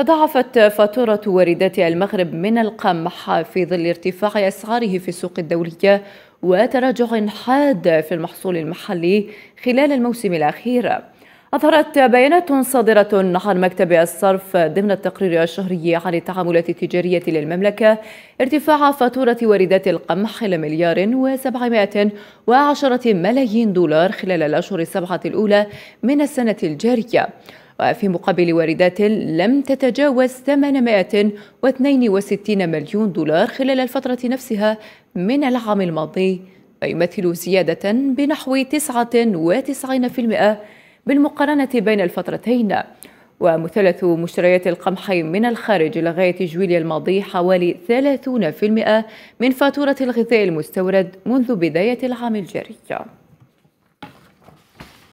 تضاعفت فاتورة واردات المغرب من القمح في ظل ارتفاع أسعاره في السوق الدولية وتراجع حاد في المحصول المحلي خلال الموسم الأخير أظهرت بيانات صادرة عن مكتب الصرف ضمن التقرير الشهري عن التعاملات التجارية للمملكة ارتفاع فاتورة واردات القمح إلى مليار وسبعمائة وعشرة ملايين دولار خلال الأشهر السبعة الأولى من السنة الجارية وفي مقابل واردات لم تتجاوز 862 مليون دولار خلال الفترة نفسها من العام الماضي ويمثل زيادة بنحو 99% بالمقارنة بين الفترتين ومثلث مشتريات القمح من الخارج لغاية جويليا الماضي حوالي 30% من فاتورة الغذاء المستورد منذ بداية العام الجاري